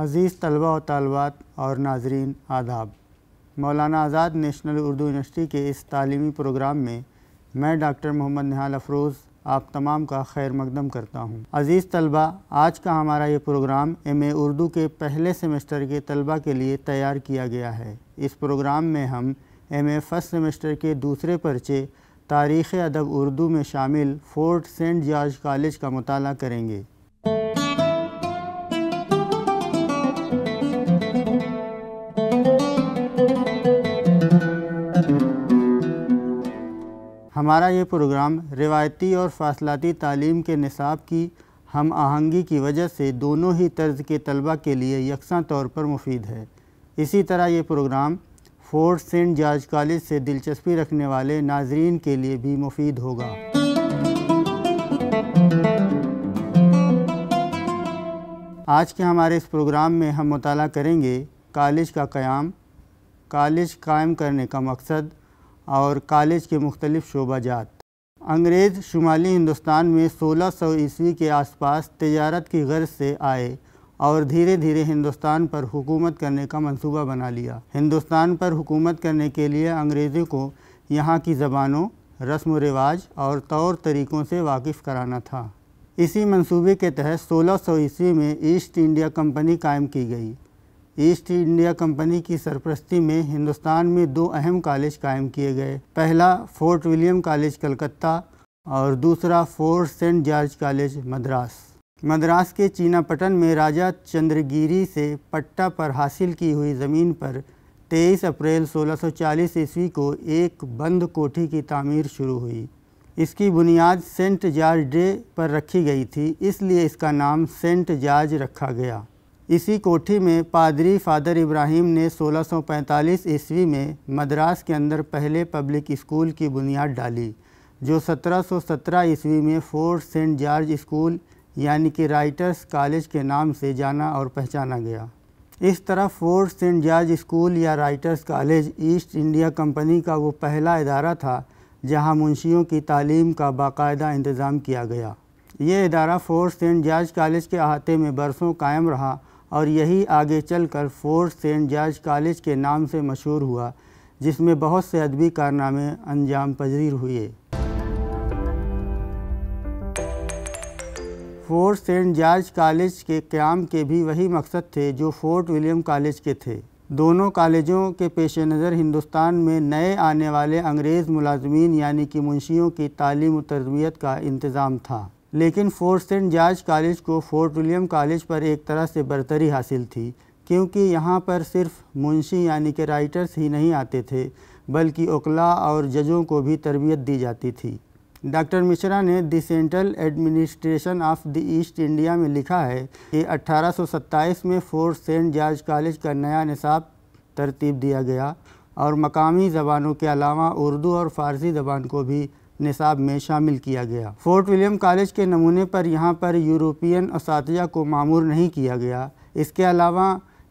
अज़ीज़ तलबा व तलबात और नाजरीन आदाब मौलाना आज़ाद नेशनल उर्दू यूनिवर्सिटी के इस तालीमी प्रोग्राम में मैं डॉक्टर मोहम्मद निहाल अफरोज़ आप तमाम का खैर मकदम करता हूँ अज़ीज़ तलबा आज का हमारा ये प्रोग्राम एम एर्दू उर्दू के पहले सेमेस्टर के तलबा के लिए तैयार किया गया है इस प्रोग्राम में हम एम ए फर्स्ट सेमेस्टर के दूसरे पर्चे तारीख़ अदब उर्दू में शामिल फोर्ट सेंट जॉर्ज कॉलेज का मताल करेंगे हमारा ये प्रोग्राम रिवायती और फासलाती तालीम के निसाब की हम आहंगी की वजह से दोनों ही तर्ज के तलबा के लिए यकसा तौर पर मुफीद है इसी तरह ये program Fort Saint George college से दिलचस्पी रखने वाले नाजरीन के लिए भी मुफीद होगा आज के हमारे इस प्रोग्राम में हम मुताला करेंगे कॉलेज का क़्याम कॉलेज कायम करने का मकसद और कॉलेज के मुख्तलिफ जात अंग्रेज़ शुमाली हिंदुस्तान में 1600 सौ ईस्वी के आसपास तजारत की गर्ज से आए और धीरे धीरे हिंदुस्तान पर हुकूमत करने का मंसूबा बना लिया हिंदुस्तान पर हुकूमत करने के लिए अंग्रेज़ों को यहाँ की ज़बानों रस्म रिवाज और तौर तरीक़ों से वाकिफ़ कराना था इसी मंसूबे के तहत 1600 सौ ईस्वी में ईस्ट इंडिया कंपनी कायम की गई ईस्ट इंडिया कंपनी की सरपरस्ती में हिंदुस्तान में दो अहम कॉलेज कायम किए गए पहला फोर्ट विलियम कॉलेज कलकत्ता और दूसरा Fort Saint George college Madras Madras के चीनापटन में राजा चंद्रगिरी से पट्टा पर हासिल की हुई ज़मीन पर 23 अप्रैल 1640 ईस्वी को एक बंद कोठी की तामीर शुरू हुई इसकी बुनियाद सेंट जॉर्ज डे पर रखी गई थी इसलिए इसका नाम सेंट जॉर्ज रखा गया इसी कोठी में पादरी फादर इब्राहिम ने 1645 ईस्वी में मद्रास के अंदर पहले पब्लिक स्कूल की बुनियाद डाली जो 1717 ईस्वी में फोर्ट सेंट जॉर्ज स्कूल यानी कि राइटर्स कॉलेज के नाम से जाना और पहचाना गया इस तरह फोर्ट सेंट जॉर्ज स्कूल या writers college East India company का वो पहला इदारा था जहां मुंशियों की तालीम का बाकायदा इंतज़ाम किया गया ये इदारा फोर्ट सेंट जॉर्ज कॉलेज के अहाते में बरसों कायम रहा और यही आगे चलकर फोर्ट सेंट जॉर्ज कॉलेज के नाम से मशहूर हुआ जिसमें बहुत से अदबी कारनामे अंजाम पजीर हुए फोर्ट सेंट जॉर्ज कॉलेज के क्याम के भी वही मकसद थे जो फोर्ट विलियम कॉलेज के थे दोनों कॉलेजों के पेश नज़र हिंदुस्तान में नए आने वाले अंग्रेज़ मुलाजमीन यानी कि मुंशियों की तालीम तरबियत का इंतज़ाम था लेकिन फोर्ट सेंट जॉर्ज कॉलेज को फोर्ट विलियम कॉलेज पर एक तरह से बरतरी हासिल थी क्योंकि यहाँ पर सिर्फ मुंशी यानी कि राइटर्स ही नहीं आते थे बल्कि ओकला और जजों को भी तरबियत दी जाती थी डॉक्टर मिश्रा ने the central administration of the East India में लिखा है कि 1827 में फोर्ट सेंट जॉर्ज कॉलेज का नया निसाब तरतीब दिया गया और मकामी ज़बानों के अलावा उर्दू और फ़ारसी ज़बान को भी निसाब में शामिल किया गया फोर्ट विलियम कॉलेज के नमूने पर यहाँ पर यूरोपियन उस को मामूर नहीं किया गया इसके अलावा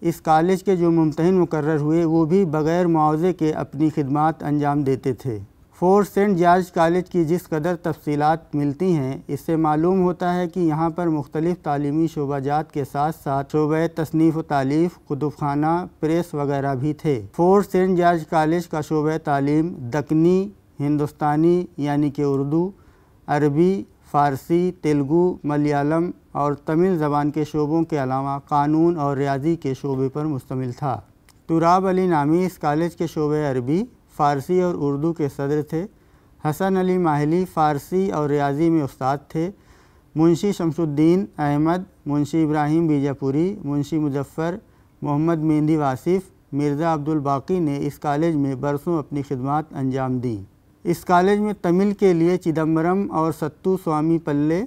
इस कॉलेज के जो मुमतिन मुकर हुए वो भी बग़ैर मुआवजे के अपनी खिदमत अंजाम देते थे फोर सेंट जॉर्ज कॉलेज की जिस कदर तफसीत मिलती हैं इससे मालूम होता है कि यहाँ पर मुख्तलिफ़ तालीमी शोबाजात के साथ साथ शोब तसनीफ़ तालीफ़ कुतुब खाना प्रेस वगैरह भी थे फोर सेंट जॉर्ज कॉलेज का शोब तालीम दकनी हिंदुस्तानी यानी कि उर्दू अरबी फ़ारसी तेलुगू मलयालम और तमिल ज़बान के शोबों के अलावा कानून और रियाजी के शोबे पर मुश्तमिल था तुराब अली नामी इस कॉलेज के शोबे अरबी फ़ारसी और उर्दू के सदर थे हसन अली माहली फ़ारसी और रियाजी में उस्ताद थे मुंशी शमसुद्दीन अहमद मुंशी इब्राहिम बीजापुरी मुंशी मुजफ़र मोहम्मद मेहंदी वासिफ़ मिर्ज़ा अब्दुल बाकी ने इस कॉलेज में बरसों अपनी खिदमत अंजाम दी इस कॉलेज में तमिल के लिए चिदम्बरम और सत्तू स्वामी पल्ले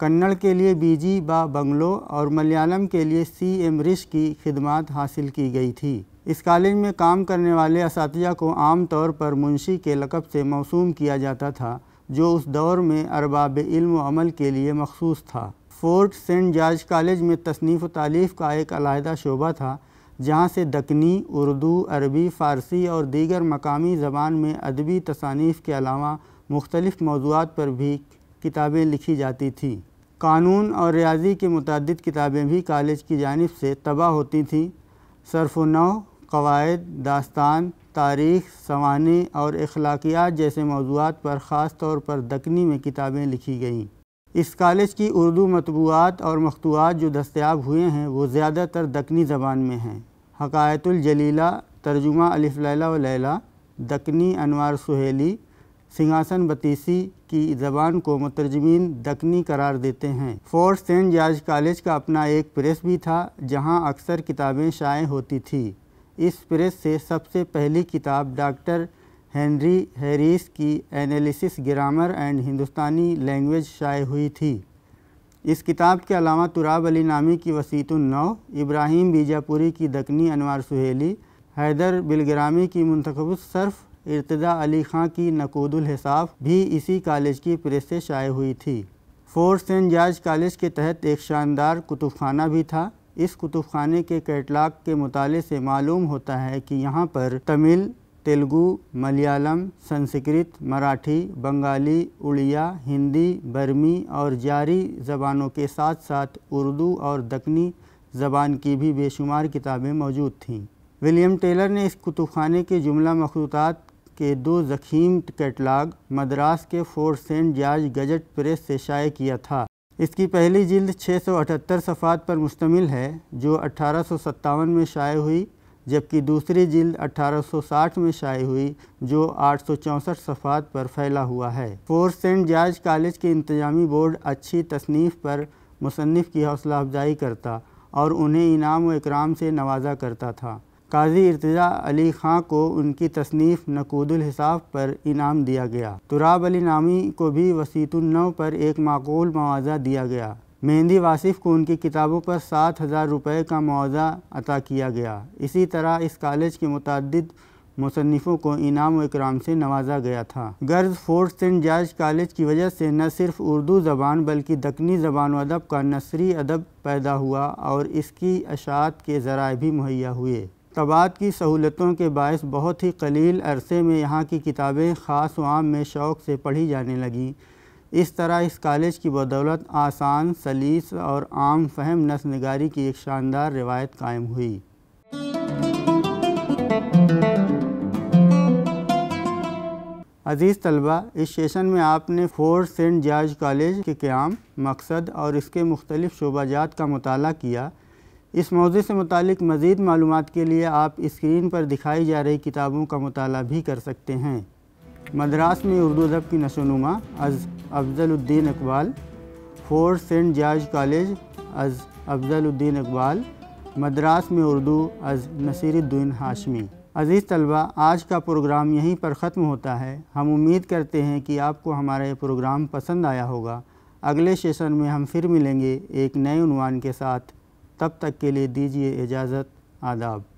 कन्नड़ के लिए बीजी बा बंगलो और मलयालम के लिए सी एम रिश की खिदमत हासिल की गई थी इस कॉलेज में काम करने वाले इस को आम तौर पर मुंशी के लकब से मौसूम किया जाता था जो उस दौर में अरबाब इल्म अमल के लिए मखसूस था फोर्ट सेंट जॉर्ज कॉलेज में तसनीफ़ तालीफ़ का एक अलहदा शोबा था जहाँ से दकनी उर्दू अरबी फ़ारसी और दीगर मकामी ज़बान में अदबी तसानीफ़ के अलावा मुख्तलिफ़ मौजूद पर भी किताबें लिखी जाती थीं कानून और रियाजी के मुतद किताबें भी कॉलेज की जानब से तबाह होती थीं सरफनौ कवायद दास्तान तारीख़ सवानी और अखलाकियात जैसे मौजूद पर ख़ास तौर पर दकनी में किताबें लिखी गईं इस कॉलेज की उर्दू मतबूआत और मखतूआत जो दस्याब हुए हैं वो ज़्यादातर दकनी ज़बान में हैं हकायतुलजलीला तर्जुमा अलिफ लैला व लैला दकनी अनवार सुहेली सिंहासन बतीसी की ज़बान को मुतरजमीन दकनी करार देते हैं फोर्ट सेंट जॉर्ज कॉलेज का अपना एक प्रेस भी था जहां अक्सर किताबें शाये होती थी इस प्रेस से सबसे पहली किताब डॉक्टर हेनरी हैरिस की analysis grammar and Hindustani language शाये हुई थी इस किताब के अलावा तुराब अली नामी की वसीतुलनौ इब्राहिम बीजापुरी की दकनी अनवार सुहेली हैदर बिलग्रामी की मंतखबसर्फ़ इर्तदा अली खां की नकूदुलहसाफ भी इसी कॉलेज की प्रेस से शाये हुई थी फोर्ट सेंट जॉर्ज कॉलेज के तहत एक शानदार कुतुब खाना भी था इस कुतुब खाने के कैटलाग के मुताले से मालूम होता है कि यहाँ पर तमिल तेलुगु मलयालम संस्कृत मराठी बंगाली उड़िया हिंदी बर्मी और जारी ज़बानों के साथ साथ उर्दू और दक्षिणी ज़बान की भी बेशुमार किताबें मौजूद थीं विलियम टेलर ने इस कुतुबखाने के जुमला मखलूत के दो जखीम कैटलाग मद्रास के Fort Saint George gazette press से शाये किया था इसकी पहली जिल्द 678 सफ़ात पर मुश्तमिल है जो अठारह में शाये हुई जबकि दूसरी जिल्द 1860 में शाये हुई जो आठ सफ़ात पर फैला हुआ है फोर सेंट जॉर्ज कॉलेज के इंतजामी बोर्ड अच्छी तसनीफ़ पर मुसनफ़ की हौसला अफजाई करता और उन्हें इनाम व इकराम से नवाजा करता था काजी इर्तजा अली खां को उनकी तसनीफ़ हिसाब पर इनाम दिया गया तुराब अली नामी को भी वसीतुलनव पर एक माकूल मुआवजा दिया गया मेहंदी वासिफ को उनकी किताबों पर सात हज़ार रुपये का मुआवजा अता किया गया इसी तरह इस कॉलेज के मुतद मुसनफ़ों को इनाम व इकराम से नवाजा गया था गर्ज फोर्ट सेंट जॉर्ज कॉलेज की वजह से न सिर्फ उर्दू ज़बान बल्कि दक्नी ज़बान अदब का नसरी अदब पैदा हुआ और इसकी अशात के ज़रा भी मुहैया हुए तबाद की सहूलतों के बायस बहुत ही कलील अरसे में यहाँ की किताबें ख़ास वाम में शौक़ से पढ़ी जाने लगीं इस तरह इस कॉलेज की बदौलत आसान सलीस और आम फहम नस्ल नगारी की एक शानदार रिवायत कायम हुई अजीज़ तलबा इस सेशन में आपने फोर सेंट जॉर्ज कॉलेज के क्याम मकसद और इसके मुख्तलिफ शोबाजात का मताल किया इस मौजू से मुतक मज़ीद मालूम के लिए आप इस्क्रीन पर दिखाई जा रही किताबों का मताल भी कर सकते हैं मद्रास में उर्दू अदब की नशोनुमा अज़ Afzaluddin Iqbal Fort Saint George college अज़ अफजलुद्दीन इकबाल मद्रास में उर्दू अज़ नसीरुद्दीन हाशमी अज़ीज़ तलबा आज का प्रोग्राम यहीं पर ख़त्म होता है हम उम्मीद करते हैं कि आपको हमारा ये प्रोग्राम पसंद आया होगा अगले सेशन में हम फिर मिलेंगे एक नए उनवान के साथ तब तक के लिए दीजिए इजाज़त आदाब